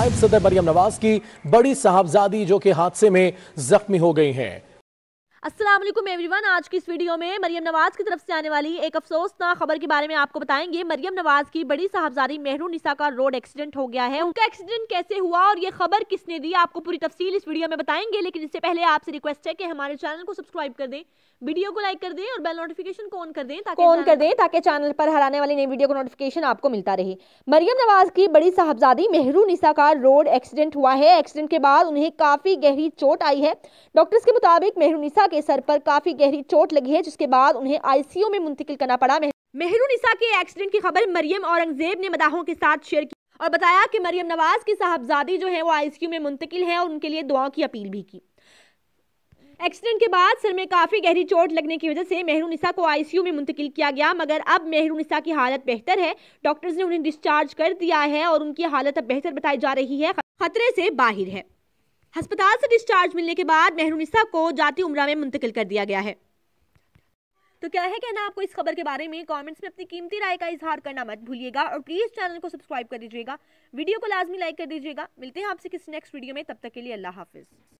नायब सदर मरियम नवाज की बड़ी साहबजादी जो कि हादसे में जख्मी हो गई हैं असलम एवरीवन आज की इस वीडियो में मरियम नवाज़ की तरफ से आने वाली एक अफसोसनाक खबर के बारे में आपको बताएंगे मरियम नवाज़ की बड़ी साहबजादी मेहरू निसा का रोड एक्सीडेंट हो गया है उनका एक्सीडेंट कैसे हुआ और ये खबर किसने दी आपको पूरी तफसील इस वीडियो में बताएंगे लेकिन इससे पहले आपसे रिक्वेस्ट है कि हमारे चैनल को सब्सक्राइब कर दें वीडियो को लाइक कर दें और बेल नोटिफिकेशन को ऑन कर दें ताकि ऑन कर दें ताकि चैनल पर हर आने वाली नई वीडियो को नोटिफिकेशन आपको मिलता रहे मरियम नवाज़ की बड़ी साहबजादी मेहरू निसा का रोड एक्सीडेंट हुआ है एक्सीडेंट के बाद उन्हें काफ़ी गहरी चोट आई है डॉक्टर्स के मुताबिक मेहरू निसा के सर पर काफी गहरी चोट लगी है जिसके बाद उन्हें आईसीयू में मुंतकिल करना पड़ा मेहरू निशा के एक्सीडेंट की खबर मरियम औरंगजेब ने मदाहों के साथ शेयर की और बताया कि मरियम नवाज की साहबजादी जो है वो आईसीयू में मुंतकिल है और उनके लिए दुआओं की अपील भी की एक्सीडेंट के बाद सर में काफ़ी गहरी चोट लगने की वजह से मेहरू निशा को आईसीयू में मुंतकिल किया गया मगर अब मेहरू निशा की हालत बेहतर है डॉक्टर्स ने उन्हें डिस्चार्ज कर दिया है और उनकी हालत अब बेहतर बताई जा रही है खतरे से बाहर है अस्पताल से डिस्चार्ज मिलने के बाद मेहरूनिसा को जाती उम्र में मुंतकिल कर दिया गया है तो क्या है कहना आपको इस खबर के बारे में कमेंट्स में अपनी कीमती राय का इजहार करना मत भूलिएगा और प्लीज़ चैनल को सब्सक्राइब कर दीजिएगा वीडियो को लाजमी लाइक कर दीजिएगा मिलते हैं आपसे किसी नेक्स्ट वीडियो में तब तक के लिए अल्लाह हाफिज़